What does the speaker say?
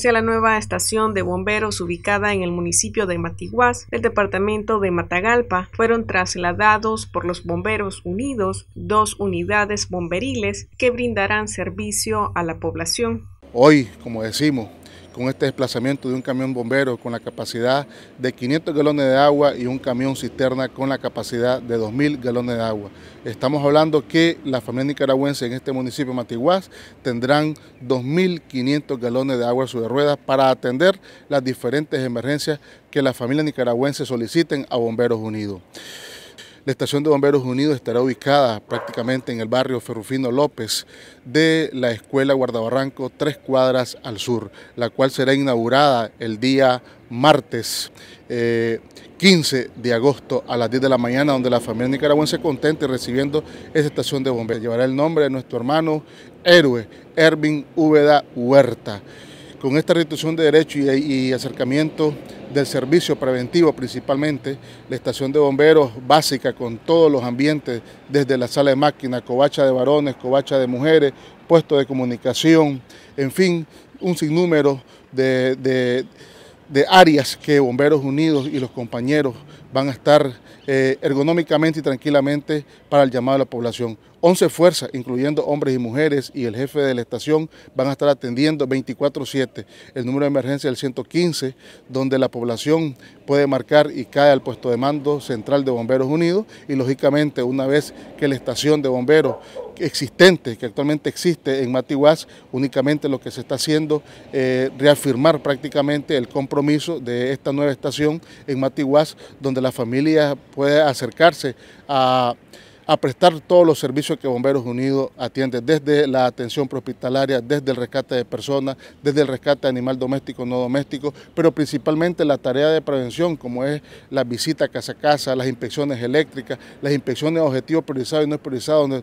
hacia la nueva estación de bomberos ubicada en el municipio de Matiguas, el departamento de Matagalpa, fueron trasladados por los Bomberos Unidos dos unidades bomberiles que brindarán servicio a la población. Hoy, como decimos, con este desplazamiento de un camión bombero con la capacidad de 500 galones de agua y un camión cisterna con la capacidad de 2.000 galones de agua. Estamos hablando que la familia nicaragüense en este municipio de tendrán 2.500 galones de agua sobre ruedas para atender las diferentes emergencias que las familias nicaragüenses soliciten a Bomberos Unidos. La estación de Bomberos Unidos estará ubicada prácticamente en el barrio Ferrufino López de la Escuela Guardabarranco, tres cuadras al sur, la cual será inaugurada el día martes 15 eh, de agosto a las 10 de la mañana, donde la familia nicaragüense contente recibiendo esa estación de bomberos. Llevará el nombre de nuestro hermano héroe, Erwin Úbeda Huerta. Con esta restitución de derechos y, acercamiento del servicio preventivo principalmente, la estación de bomberos básica con todos los ambientes, desde la sala de máquinas, covacha de varones, covacha de mujeres, puesto de comunicación, en fin, un sinnúmero de de áreas que Bomberos Unidos y los compañeros van a estar eh, ergonómicamente y tranquilamente para el llamado a la población. 11 fuerzas, incluyendo hombres y mujeres y el jefe de la estación, van a estar atendiendo 24-7 el número de emergencia el 115, donde la población puede marcar y cae al puesto de mando central de Bomberos Unidos y lógicamente una vez que la estación de bomberos existente, que actualmente existe en Matihuas, únicamente lo que se está haciendo es eh, reafirmar prácticamente el compromiso de esta nueva estación en Matihuas, donde la familia puede acercarse a prestar todos los servicios que Bomberos Unidos atiende, desde la atención hospitalaria desde el rescate de personas, desde el rescate de animal doméstico, no doméstico, pero principalmente la tarea de prevención, como es la visita casa a casa, las inspecciones eléctricas, las inspecciones objetivos priorizados y no priorizados,